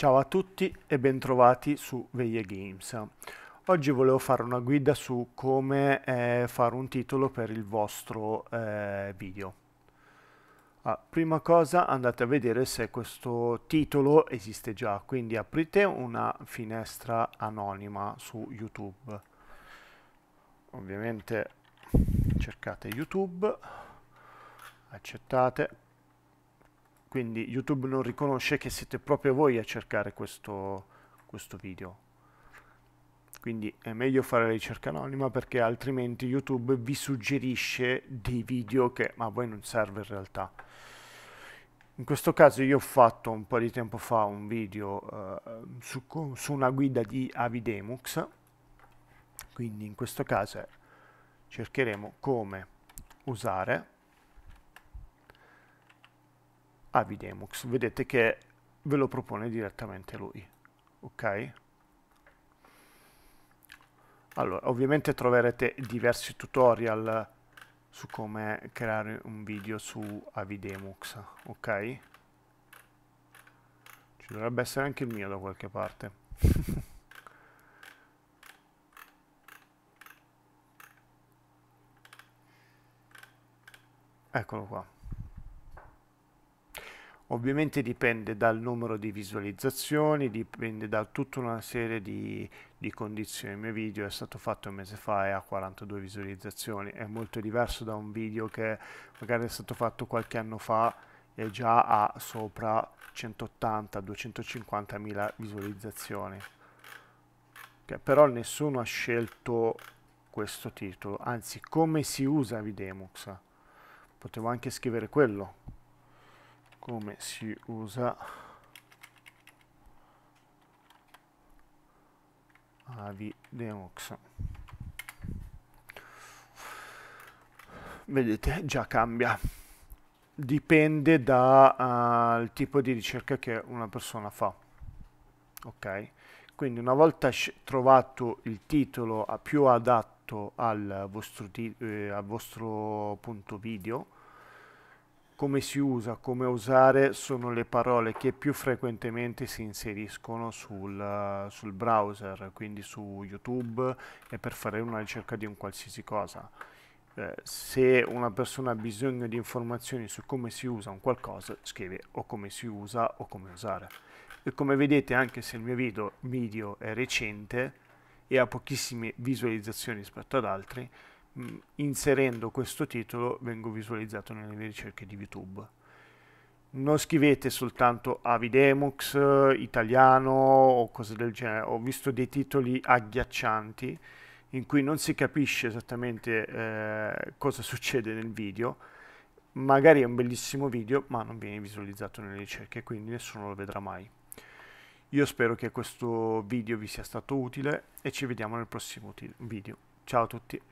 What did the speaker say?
Ciao a tutti e bentrovati su Veglie Games. Oggi volevo fare una guida su come eh, fare un titolo per il vostro eh, video. Ah, prima cosa andate a vedere se questo titolo esiste già, quindi aprite una finestra anonima su YouTube. Ovviamente cercate YouTube, accettate quindi YouTube non riconosce che siete proprio voi a cercare questo, questo video. Quindi è meglio fare la ricerca anonima perché altrimenti YouTube vi suggerisce dei video che a voi non serve in realtà. In questo caso io ho fatto un po' di tempo fa un video eh, su, su, una guida di Avidemux, quindi in questo caso cercheremo come usare Avidemux. Vedete che ve lo propone direttamente lui. Ok? Allora, ovviamente troverete diversi tutorial su come creare un video su Avidemux, ok? Ci dovrebbe essere anche il mio da qualche parte. Eccolo qua. Ovviamente dipende dal numero di visualizzazioni, dipende da tutta una serie di, di, condizioni. Il mio video è stato fatto un mese fa e ha 42 visualizzazioni, è molto diverso da un video che magari è stato fatto qualche anno fa e già ha sopra 180 250000 visualizzazioni. Okay, però nessuno ha scelto questo titolo, anzi come si usa Videmux? Potevo anche scrivere quello, come si usa avi deox vedete già cambia dipende dal uh, tipo di ricerca che una persona fa ok quindi una volta trovato il titolo più adatto al vostro, eh, al vostro punto video come si usa, come usare sono le parole che più frequentemente si inseriscono sul, eh, sul browser, quindi su YouTube e per fare una ricerca di un qualsiasi cosa. Eh, se una persona ha bisogno di informazioni su come si usa un qualcosa, scrive o come si usa o come usare. E come vedete, anche se il mio video, video è recente e ha pochissime visualizzazioni rispetto ad altri, mh, mm, inserendo questo titolo vengo visualizzato nelle ricerche di YouTube. Non scrivete soltanto Avidemux, eh, italiano o cose del genere. Ho visto dei titoli agghiaccianti in cui non si capisce esattamente eh, cosa succede nel video. Magari è un bellissimo video, ma non viene visualizzato nelle ricerche, quindi nessuno lo vedrà mai. Io spero che questo video vi sia stato utile e ci vediamo nel prossimo video. Ciao a tutti!